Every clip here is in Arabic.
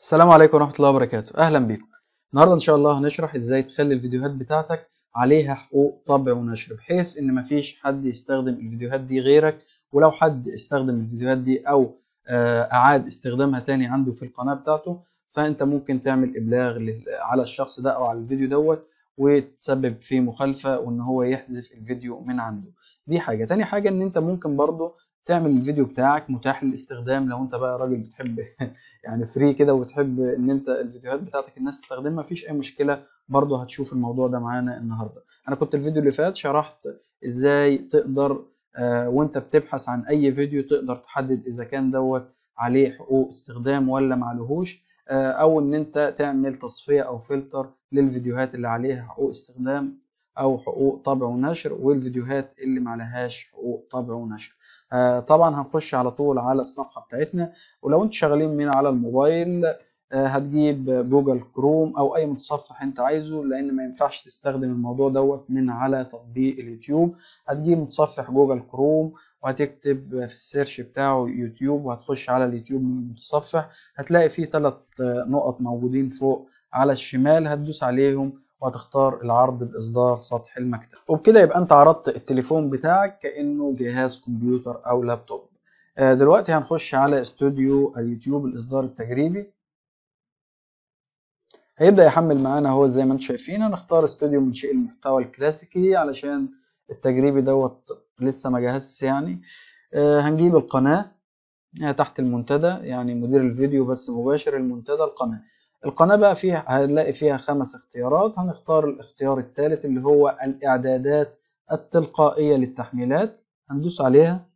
السلام عليكم ورحمة الله وبركاته أهلا بيكم النهاردة إن شاء الله هنشرح إزاي تخلي الفيديوهات بتاعتك عليها حقوق طبع ونشر بحيث إن مفيش حد يستخدم الفيديوهات دي غيرك ولو حد استخدم الفيديوهات دي أو آه، أعاد استخدامها تاني عنده في القناة بتاعته فأنت ممكن تعمل إبلاغ على الشخص ده أو على الفيديو دوت وتسبب في مخالفه وان هو يحذف الفيديو من عنده دي حاجه تاني حاجه ان انت ممكن برضو تعمل الفيديو بتاعك متاح للاستخدام لو انت بقى راجل بتحب يعني فري كده وتحب ان انت الفيديوهات بتاعتك الناس تستخدمها مفيش اي مشكله برضو هتشوف الموضوع ده معانا النهارده انا كنت الفيديو اللي فات شرحت ازاي تقدر آه وانت بتبحث عن اي فيديو تقدر تحدد اذا كان دوت عليه حقوق استخدام ولا معلهوش آه او ان انت تعمل تصفيه او فلتر للفيديوهات اللي عليها حقوق استخدام او حقوق طبع ونشر والفيديوهات اللي ما عليهاش حقوق طبع ونشر آه طبعا هنخش على طول على الصفحه بتاعتنا ولو انتوا شغالين من على الموبايل آه هتجيب جوجل كروم او اي متصفح انت عايزه لان ما ينفعش تستخدم الموضوع دوت من على تطبيق اليوتيوب هتجيب متصفح جوجل كروم وهتكتب في السيرش بتاعه يوتيوب وهتخش على اليوتيوب من المتصفح هتلاقي فيه ثلاث آه، نقط موجودين فوق على الشمال هتدوس عليهم وهتختار العرض بإصدار سطح المكتب وبكده يبقى أنت عرضت التليفون بتاعك كأنه جهاز كمبيوتر أو لابتوب آه، دلوقتي هنخش على استوديو اليوتيوب الإصدار التجريبي هيبدأ يحمل معانا هو زي ما انتم شايفين هنختار استوديو منشئ المحتوى الكلاسيكي علشان التجريبي دوت لسه ما جهزش يعني آه، هنجيب القناة آه، تحت المنتدى يعني مدير الفيديو بس مباشر المنتدى القناة القناة بقى فيها هنلاقي فيها خمس اختيارات هنختار الاختيار الثالث اللي هو الإعدادات التلقائية للتحميلات هندوس عليها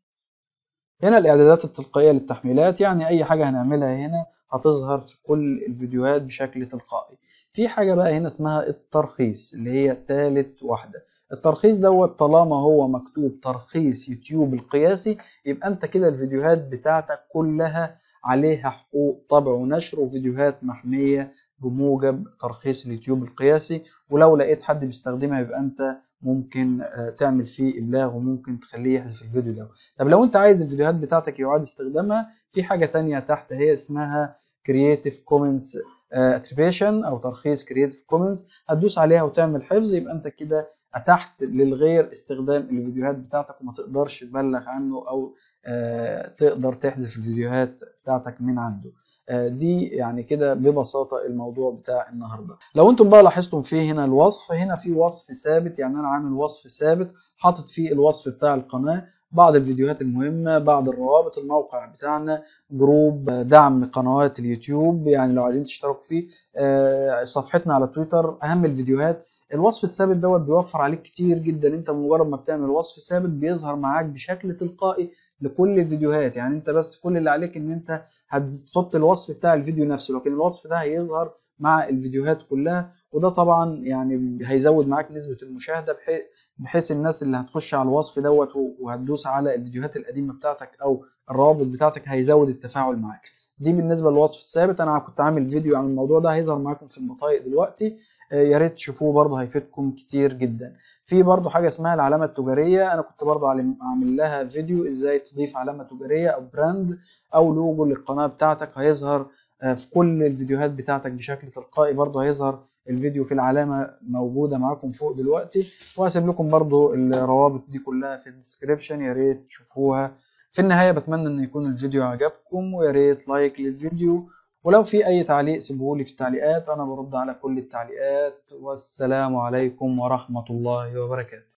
هنا الإعدادات التلقائية للتحميلات يعني أي حاجة هنعملها هنا هتظهر في كل الفيديوهات بشكل تلقائي في حاجة بقى هنا اسمها الترخيص اللي هي ثالث واحدة الترخيص دوت طالما هو مكتوب ترخيص يوتيوب القياسي يبقى انت كده الفيديوهات بتاعتك كلها عليها حقوق طبع ونشر وفيديوهات محمية بموجب ترخيص اليوتيوب القياسي ولو لقيت حد بيستخدمها يبقى انت ممكن آه، تعمل فيه إبلاغ وممكن تخليه يحذف الفيديو ده طب لو انت عايز الفيديوهات بتاعتك يعاد استخدامها في حاجة تانية تحت هي اسمها Creative Commons اتريبيشن آه، او ترخيص كرييتيف كومنز هتدوس عليها وتعمل حفظ يبقى انت كده أتحت للغير استخدام الفيديوهات بتاعتك وما تقدرش تبلغ عنه أو آه، تقدر تحذف الفيديوهات بتاعتك من عنده آه، دي يعني كده ببساطة الموضوع بتاع النهاردة لو انتم بقى لاحظتم في هنا الوصف هنا في وصف ثابت يعني أنا عامل وصف ثابت حاطط فيه الوصف بتاع القناة بعض الفيديوهات المهمة بعض الروابط الموقع بتاعنا جروب آه، دعم قنوات اليوتيوب يعني لو عايزين تشتركوا فيه صفحتنا على تويتر أهم الفيديوهات الوصف الثابت دوت بيوفر عليك كتير جدا انت مجرد ما بتعمل وصف ثابت بيظهر معاك بشكل تلقائي لكل الفيديوهات يعني انت بس كل اللي عليك ان انت هتحط الوصف بتاع الفيديو نفسه لكن الوصف ده هيظهر مع الفيديوهات كلها وده طبعا يعني هيزود معاك نسبة المشاهدة بحيث, بحيث الناس اللي هتخش على الوصف دوت وهتدوس على الفيديوهات القديمة بتاعتك او الروابط بتاعتك هيزود التفاعل معاك دي بالنسبه للوصف الثابت انا كنت عامل فيديو عن الموضوع ده هيظهر معاكم في البطايق دلوقتي آه، يا ريت تشوفوه برضه هيفيدكم كتير جدا في برضه حاجه اسمها العلامه التجاريه انا كنت برضه عامل لها فيديو ازاي تضيف علامه تجاريه او براند او لوجو للقناه بتاعتك هيظهر آه، في كل الفيديوهات بتاعتك بشكل تلقائي برضه هيظهر الفيديو في العلامه موجوده معاكم فوق دلوقتي وهسيب لكم برضه الروابط دي كلها في الديسكريبشن يا ريت تشوفوها في النهاية بتمنى ان يكون الفيديو عجبكم ويا ريت لايك للفيديو ولو في اي تعليق سيبهولي في التعليقات انا برد على كل التعليقات والسلام عليكم ورحمة الله وبركاته